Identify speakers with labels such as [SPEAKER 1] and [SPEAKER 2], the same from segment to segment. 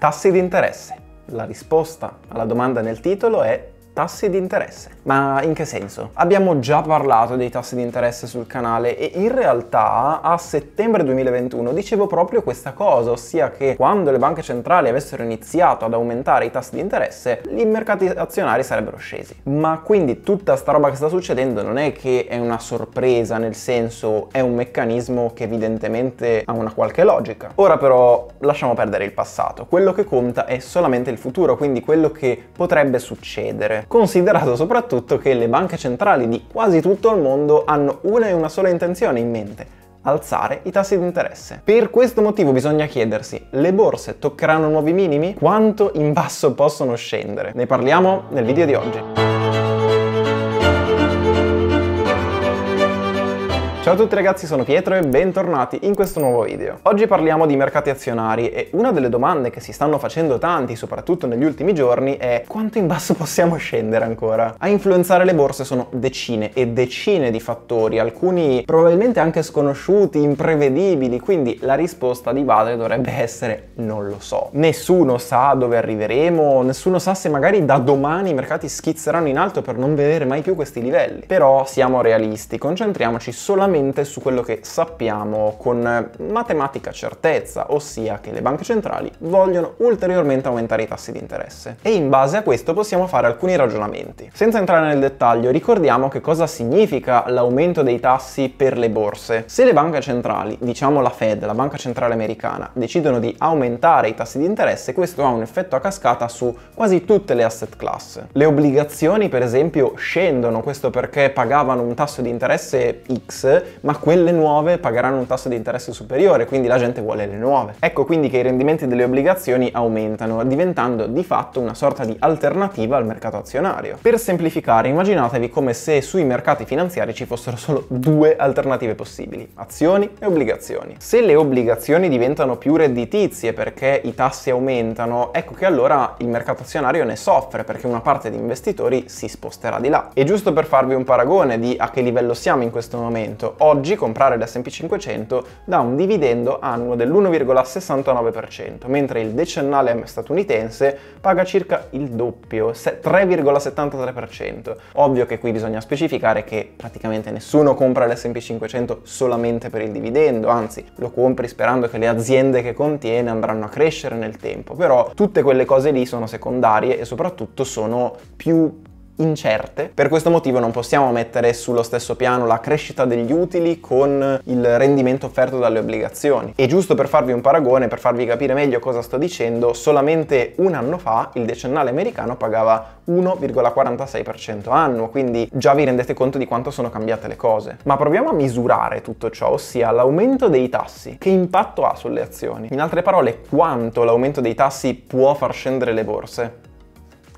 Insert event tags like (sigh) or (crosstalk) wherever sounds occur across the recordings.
[SPEAKER 1] Tassi di interesse. La risposta alla domanda nel titolo è tassi di interesse. Ma in che senso? Abbiamo già parlato dei tassi di interesse sul canale e in realtà a settembre 2021 dicevo proprio questa cosa, ossia che quando le banche centrali avessero iniziato ad aumentare i tassi di interesse, i mercati azionari sarebbero scesi. Ma quindi tutta sta roba che sta succedendo non è che è una sorpresa, nel senso è un meccanismo che evidentemente ha una qualche logica. Ora però lasciamo perdere il passato, quello che conta è solamente il futuro, quindi quello che potrebbe succedere considerato soprattutto che le banche centrali di quasi tutto il mondo hanno una e una sola intenzione in mente alzare i tassi di interesse. Per questo motivo bisogna chiedersi, le borse toccheranno nuovi minimi? Quanto in basso possono scendere? Ne parliamo nel video di oggi. Ciao a tutti ragazzi, sono Pietro e bentornati in questo nuovo video. Oggi parliamo di mercati azionari e una delle domande che si stanno facendo tanti, soprattutto negli ultimi giorni, è quanto in basso (laughs) possiamo scendere ancora? A influenzare le borse sono decine e decine di fattori, alcuni probabilmente anche sconosciuti, imprevedibili, quindi la risposta di base dovrebbe essere non lo so. Nessuno sa dove arriveremo, nessuno sa se magari da domani i mercati schizzeranno in alto per non vedere mai più questi livelli. Però siamo realisti, concentriamoci solamente solamente su quello che sappiamo con matematica certezza, ossia che le banche centrali vogliono ulteriormente aumentare i tassi di interesse. E in base a questo possiamo fare alcuni ragionamenti. Senza entrare nel dettaglio, ricordiamo che cosa significa l'aumento dei tassi per le borse. Se le banche centrali, diciamo la Fed, la banca centrale americana, decidono di aumentare i tassi di interesse, questo ha un effetto a cascata su quasi tutte le asset class. Le obbligazioni, per esempio, scendono, questo perché pagavano un tasso di interesse X ma quelle nuove pagheranno un tasso di interesse superiore, quindi la gente vuole le nuove. Ecco quindi che i rendimenti delle obbligazioni aumentano, diventando di fatto una sorta di alternativa al mercato azionario. Per semplificare, immaginatevi come se sui mercati finanziari ci fossero solo due alternative possibili, azioni e obbligazioni. Se le obbligazioni diventano più redditizie perché i tassi aumentano, ecco che allora il mercato azionario ne soffre perché una parte di investitori si sposterà di là. E giusto per farvi un paragone di a che livello siamo in questo momento, oggi comprare l'S&P 500 dà un dividendo annuo dell'1,69%, mentre il decennale statunitense paga circa il doppio, 3,73%. Ovvio che qui bisogna specificare che praticamente nessuno compra l'S&P 500 solamente per il dividendo, anzi lo compri sperando che le aziende che contiene andranno a crescere nel tempo, però tutte quelle cose lì sono secondarie e soprattutto sono più incerte. Per questo motivo non possiamo mettere sullo stesso piano la crescita degli utili con il rendimento offerto dalle obbligazioni. E giusto per farvi un paragone, per farvi capire meglio cosa sto dicendo, solamente un anno fa il decennale americano pagava 1,46% annuo, quindi già vi rendete conto di quanto sono cambiate le cose. Ma proviamo a misurare tutto ciò, ossia l'aumento dei tassi. Che impatto ha sulle azioni? In altre parole, quanto l'aumento dei tassi può far scendere le borse?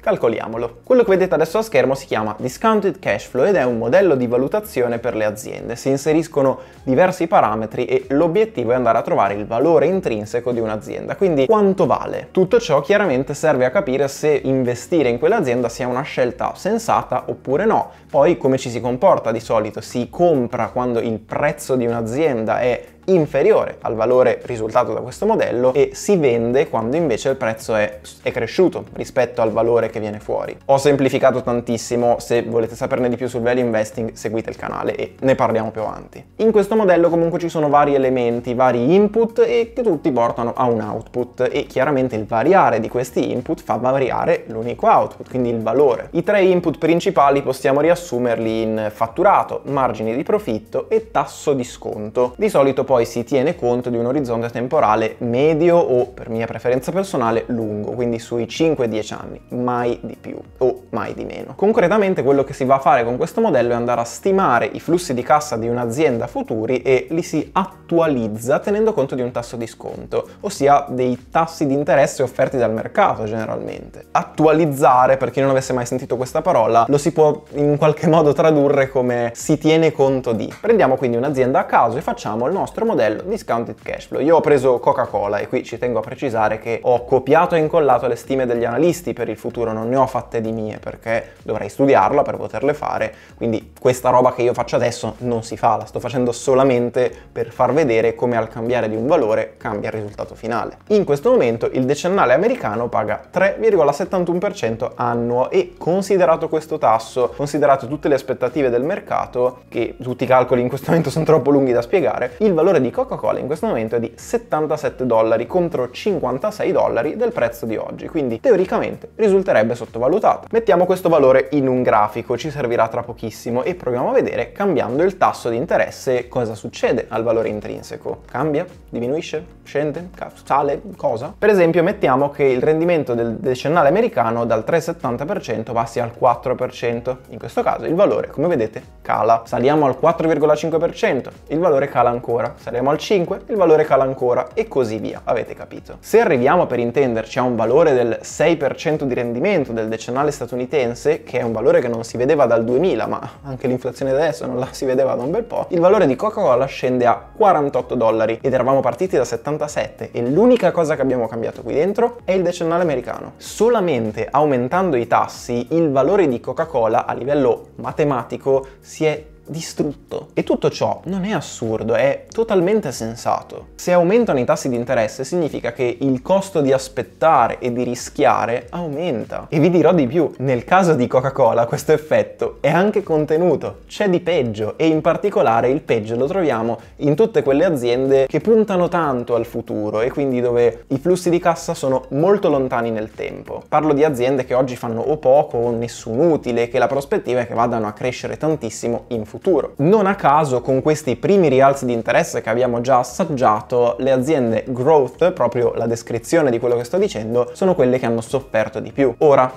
[SPEAKER 1] Calcoliamolo. Quello che vedete adesso a schermo si chiama Discounted Cash Flow ed è un modello di valutazione per le aziende. Si inseriscono diversi parametri e l'obiettivo è andare a trovare il valore intrinseco di un'azienda, quindi quanto vale. Tutto ciò chiaramente serve a capire se investire in quell'azienda sia una scelta sensata oppure no, poi come ci si comporta di solito? Si compra quando il prezzo di un'azienda è inferiore al valore risultato da questo modello e si vende quando invece il prezzo è, è, cresciuto rispetto al valore che viene fuori. Ho semplificato tantissimo, se volete saperne di più sul value investing seguite il canale e ne parliamo più avanti. In questo modello comunque ci sono vari elementi, vari input e che tutti portano a un output e chiaramente il variare di questi input fa variare l'unico output, quindi il valore. I tre input principali possiamo riassumere riassumerli in fatturato, margini di profitto e tasso di sconto. Di solito poi si tiene conto di un orizzonte temporale medio o, per mia preferenza personale, lungo, quindi sui 5-10 anni, mai di più o mai di meno. Concretamente quello che si va a fare con questo modello è andare a stimare i flussi di cassa di un'azienda futuri e li si attualizza tenendo conto di un tasso di sconto, ossia dei tassi di interesse offerti dal mercato generalmente. Attualizzare, per chi non avesse mai sentito questa parola, lo si può in qualche qualche modo tradurre come si tiene conto di. Prendiamo quindi un'azienda a caso e facciamo il nostro modello discounted cash flow. Io ho preso Coca-Cola e qui ci tengo a precisare che ho copiato e incollato le stime degli analisti per il futuro, non ne ho fatte di mie perché dovrei studiarla per poterle fare, quindi questa roba che io faccio adesso non si fa, la sto facendo solamente per far vedere come al cambiare di un valore cambia il risultato finale. In questo momento il decennale americano paga 3,71% annuo e considerato questo tasso, considerato superato tutte le aspettative del mercato, che tutti i calcoli in questo momento sono troppo lunghi da spiegare, il valore di Coca-Cola in questo momento è di 77 dollari contro 56 dollari del prezzo di oggi, quindi teoricamente risulterebbe sottovalutata. Mettiamo questo valore in un grafico, ci servirà tra pochissimo e proviamo a vedere cambiando il tasso di interesse cosa succede al valore intrinseco. Cambia? Diminuisce? Scende? Sale? Cosa? Per esempio mettiamo che il rendimento del decennale americano dal 3,70% passi al 4%, in questo caso caso il valore, come vedete, cala. Saliamo al 4,5%, il valore cala ancora. Saliamo al 5, il valore cala ancora e così via, avete capito. Se arriviamo per intenderci a un valore del 6% di rendimento del decennale statunitense, che è un valore che non si vedeva dal 2000, ma anche l'inflazione adesso non la si vedeva da un bel po', il valore di Coca-Cola scende a 48 dollari ed eravamo partiti da 77 e l'unica cosa che abbiamo cambiato qui dentro è il decennale americano. Solamente aumentando i tassi, il valore di Coca-Cola a livello matematico si è distrutto. E tutto ciò non è assurdo, è totalmente sensato. Se aumentano i tassi di interesse significa che il costo di aspettare e di rischiare aumenta. E vi dirò di più, nel caso di Coca-Cola questo effetto è anche contenuto, c'è di peggio e in particolare il peggio lo troviamo in tutte quelle aziende che puntano tanto al futuro e quindi dove i flussi di cassa sono molto lontani nel tempo. Parlo di aziende che oggi fanno o poco o nessun utile, che la prospettiva è che vadano a crescere tantissimo in futuro futuro. Non a caso con questi primi rialzi di interesse che abbiamo già assaggiato, le aziende growth, proprio la descrizione di quello che sto dicendo, sono quelle che hanno sofferto di più. Ora,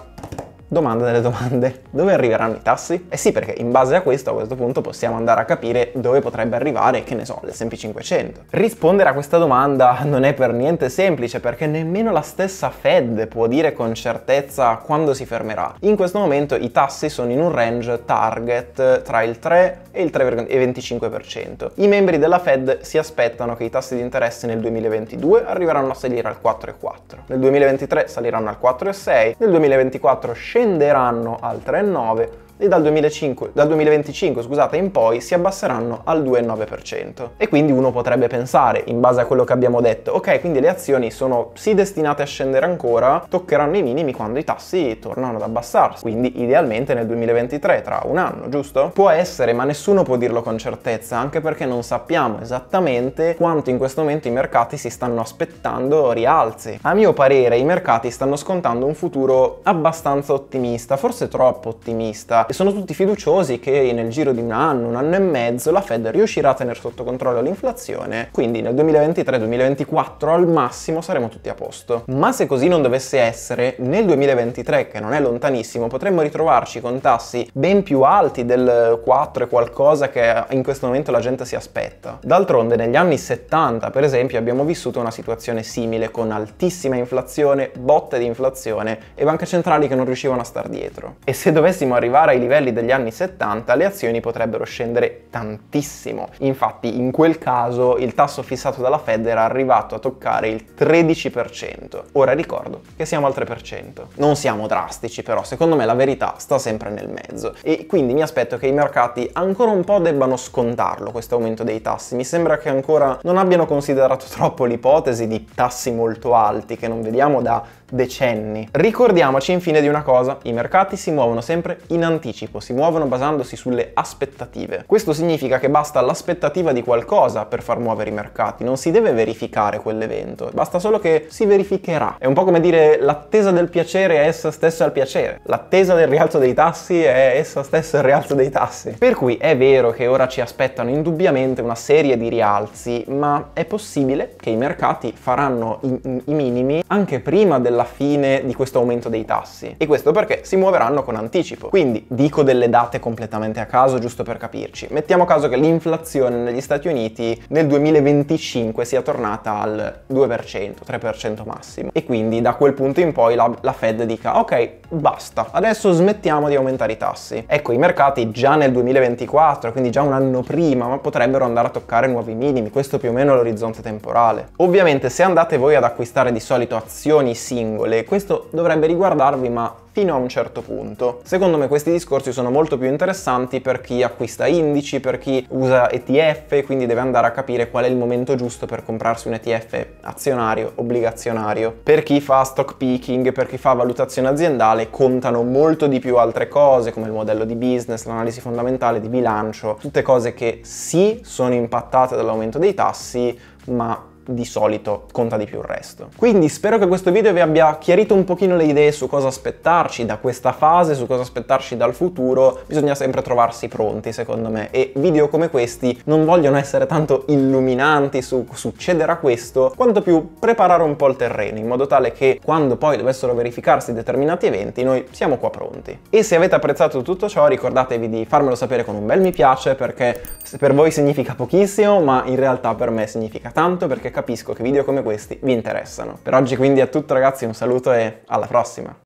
[SPEAKER 1] domanda delle domande. Dove arriveranno i tassi? Eh sì, perché in base a questo a questo punto possiamo andare a capire dove potrebbe arrivare, che ne so, l'S&P 500. Rispondere a questa domanda non è per niente semplice perché nemmeno la stessa Fed può dire con certezza quando si fermerà. In questo momento i tassi sono in un range target tra il 3 e il 3,25%. I membri della Fed si aspettano che i tassi di interesse nel 2022 arriveranno a salire al 4,4, nel 2023 saliranno al 4,6, nel 2024 scenderanno scenderanno al 3,9 e dal, 2005, dal 2025 scusate, in poi si abbasseranno al 2,9%. E quindi uno potrebbe pensare, in base a quello che abbiamo detto, ok, quindi le azioni sono sì destinate a scendere ancora, toccheranno i minimi quando i tassi tornano ad abbassarsi, quindi idealmente nel 2023, tra un anno, giusto? Può essere, ma nessuno può dirlo con certezza, anche perché non sappiamo esattamente quanto in questo momento i mercati si stanno aspettando rialzi. A mio parere i mercati stanno scontando un futuro abbastanza ottimista, forse troppo ottimista, e sono tutti fiduciosi che nel giro di un anno, un anno e mezzo la Fed riuscirà a tenere sotto controllo l'inflazione, quindi nel 2023-2024 al massimo saremo tutti a posto. Ma se così non dovesse essere, nel 2023 che non è lontanissimo potremmo ritrovarci con tassi ben più alti del 4 e qualcosa che in questo momento la gente si aspetta. D'altronde negli anni 70 per esempio abbiamo vissuto una situazione simile con altissima inflazione, botte di inflazione e banche centrali che non riuscivano a star dietro. E se dovessimo arrivare ai livelli degli anni 70 le azioni potrebbero scendere tantissimo. Infatti in quel caso il tasso fissato dalla Fed era arrivato a toccare il 13%. Ora ricordo che siamo al 3%. Non siamo drastici però, secondo me la verità sta sempre nel mezzo e quindi mi aspetto che i mercati ancora un po' debbano scontarlo questo aumento dei tassi. Mi sembra che ancora non abbiano considerato troppo l'ipotesi di tassi molto alti che non vediamo da decenni. Ricordiamoci infine di una cosa, i mercati si muovono sempre in anticipo, si muovono basandosi sulle aspettative. Questo significa che basta l'aspettativa di qualcosa per far muovere i mercati, non si deve verificare quell'evento, basta solo che si verificherà. È un po' come dire l'attesa del piacere è essa stessa il piacere, l'attesa del rialzo dei tassi è essa stessa il rialzo dei tassi. Per cui è vero che ora ci aspettano indubbiamente una serie di rialzi, ma è possibile che i mercati faranno i, i minimi anche prima della alla fine di questo aumento dei tassi. E questo perché si muoveranno con anticipo. Quindi dico delle date completamente a caso, giusto per capirci. Mettiamo caso che l'inflazione negli Stati Uniti nel 2025 sia tornata al 2%, 3% massimo. E quindi da quel punto in poi la, la Fed dica ok, basta, adesso smettiamo di aumentare i tassi. Ecco, i mercati già nel 2024, quindi già un anno prima, potrebbero andare a toccare nuovi minimi, questo più o meno l'orizzonte temporale. Ovviamente se andate voi ad acquistare di solito azioni singole, singole e questo dovrebbe riguardarvi ma fino a un certo punto. Secondo me questi discorsi sono molto più interessanti per chi acquista indici, per chi usa ETF, quindi deve andare a capire qual è il momento giusto per comprarsi un ETF azionario, obbligazionario. Per chi fa stock picking, per chi fa valutazione aziendale, contano molto di più altre cose come il modello di business, l'analisi fondamentale di bilancio, tutte cose che sì sono impattate dall'aumento dei tassi, ma di solito conta di più il resto. Quindi spero che questo video vi abbia chiarito un pochino le idee su cosa aspettarci da questa fase, su cosa aspettarci dal futuro, bisogna sempre trovarsi pronti secondo me e video come questi non vogliono essere tanto illuminanti su succederà questo, quanto più preparare un po' il terreno in modo tale che quando poi dovessero verificarsi determinati eventi noi siamo qua pronti. E se avete apprezzato tutto ciò ricordatevi di farmelo sapere con un bel mi piace perché per voi significa pochissimo ma in realtà per me significa tanto perché capisco che video come questi vi interessano. Per oggi quindi è tutto ragazzi, un saluto e alla prossima!